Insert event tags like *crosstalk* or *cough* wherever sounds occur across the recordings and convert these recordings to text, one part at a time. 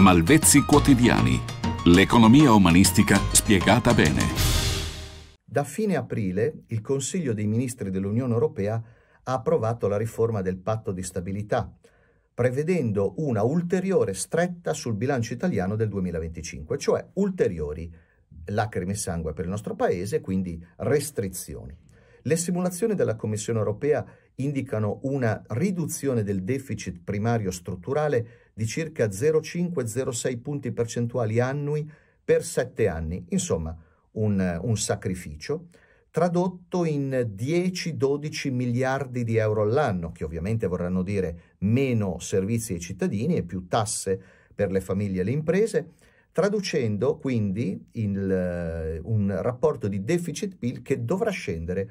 Malvezzi Quotidiani. L'economia umanistica spiegata bene. Da fine aprile il Consiglio dei Ministri dell'Unione Europea ha approvato la riforma del patto di stabilità, prevedendo una ulteriore stretta sul bilancio italiano del 2025, cioè ulteriori lacrime e sangue per il nostro Paese, quindi restrizioni. Le simulazioni della Commissione europea indicano una riduzione del deficit primario strutturale di circa 0,5-0,6 punti percentuali annui per sette anni, insomma un, un sacrificio, tradotto in 10-12 miliardi di euro all'anno, che ovviamente vorranno dire meno servizi ai cittadini e più tasse per le famiglie e le imprese, traducendo quindi il, un rapporto di deficit-PIL che dovrà scendere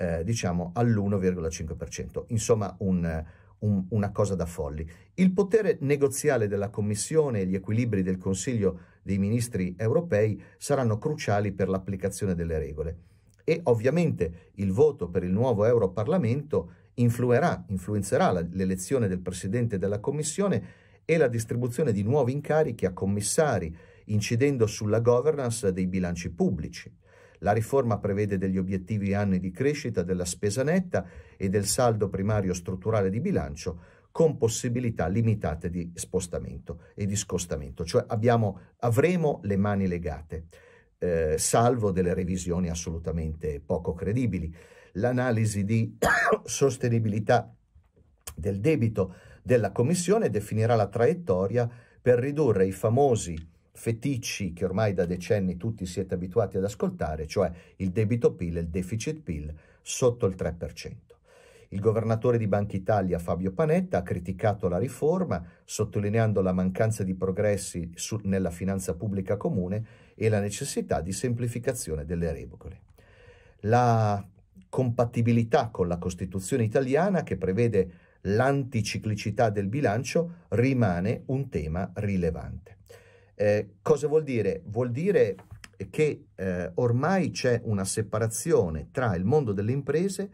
eh, diciamo all'1,5%. Insomma, un, un, una cosa da folli. Il potere negoziale della Commissione e gli equilibri del Consiglio dei Ministri europei saranno cruciali per l'applicazione delle regole e ovviamente il voto per il nuovo Europarlamento influerà, influenzerà l'elezione del Presidente della Commissione e la distribuzione di nuovi incarichi a commissari, incidendo sulla governance dei bilanci pubblici. La riforma prevede degli obiettivi anni di crescita della spesa netta e del saldo primario strutturale di bilancio con possibilità limitate di spostamento e di scostamento, cioè abbiamo, avremo le mani legate, eh, salvo delle revisioni assolutamente poco credibili. L'analisi di *coughs* sostenibilità del debito della Commissione definirà la traiettoria per ridurre i famosi feticci che ormai da decenni tutti siete abituati ad ascoltare, cioè il debito PIL e il deficit PIL sotto il 3%. Il governatore di Banca Italia Fabio Panetta ha criticato la riforma, sottolineando la mancanza di progressi su, nella finanza pubblica comune e la necessità di semplificazione delle regole. La compatibilità con la Costituzione italiana, che prevede l'anticiclicità del bilancio, rimane un tema rilevante. Eh, cosa vuol dire? Vuol dire che eh, ormai c'è una separazione tra il mondo delle imprese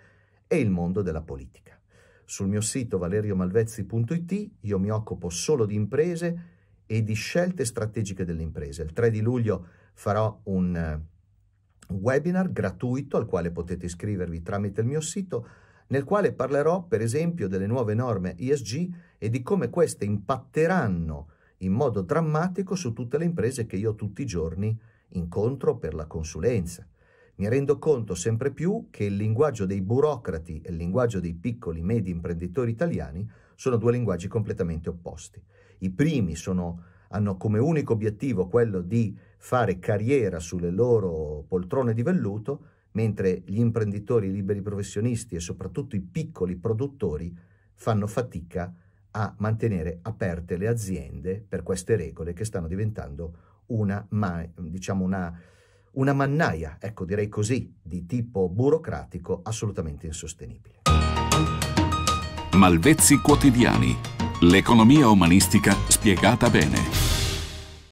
e il mondo della politica. Sul mio sito valeriomalvezzi.it io mi occupo solo di imprese e di scelte strategiche delle imprese. Il 3 di luglio farò un eh, webinar gratuito al quale potete iscrivervi tramite il mio sito, nel quale parlerò per esempio delle nuove norme ISG e di come queste impatteranno in modo drammatico su tutte le imprese che io tutti i giorni incontro per la consulenza. Mi rendo conto sempre più che il linguaggio dei burocrati e il linguaggio dei piccoli e medi imprenditori italiani sono due linguaggi completamente opposti. I primi sono, hanno come unico obiettivo quello di fare carriera sulle loro poltrone di velluto, mentre gli imprenditori liberi professionisti e soprattutto i piccoli produttori fanno fatica a a mantenere aperte le aziende per queste regole che stanno diventando una, ma, diciamo una, una mannaia, ecco direi così, di tipo burocratico assolutamente insostenibile. Malvezzi quotidiani, l'economia umanistica spiegata bene.